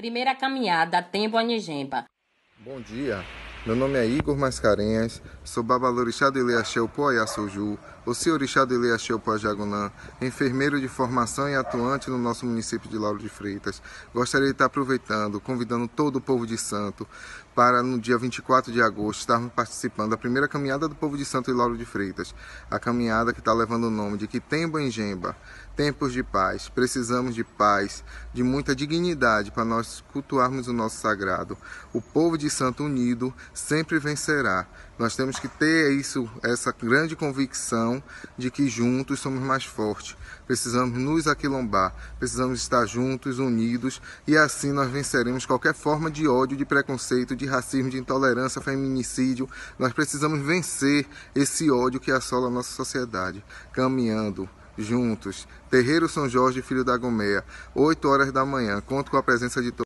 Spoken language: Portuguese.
Primeira caminhada, Tembo Anijemba. Bom dia, meu nome é Igor Mascarenhas, sou babalorixá do Ileaxeu Poiaçoju, o senhorixá do Ileaxeu Jagunã, enfermeiro de formação e atuante no nosso município de Lauro de Freitas. Gostaria de estar aproveitando, convidando todo o povo de Santo para no dia 24 de agosto estarmos participando da primeira caminhada do povo de Santo e Lauro de Freitas, a caminhada que está levando o nome de Quitemba em Gemba, tempos de paz. Precisamos de paz, de muita dignidade para nós cultuarmos o nosso sagrado. O povo de Santo unido sempre vencerá. Nós temos que ter isso, essa grande convicção de que juntos somos mais fortes. Precisamos nos aquilombar, precisamos estar juntos, unidos, e assim nós venceremos qualquer forma de ódio, de preconceito, de racismo, de intolerância, feminicídio. Nós precisamos vencer esse ódio que assola a nossa sociedade, caminhando juntos. Terreiro São Jorge, Filho da Gomeia, 8 horas da manhã. Conto com a presença de todos.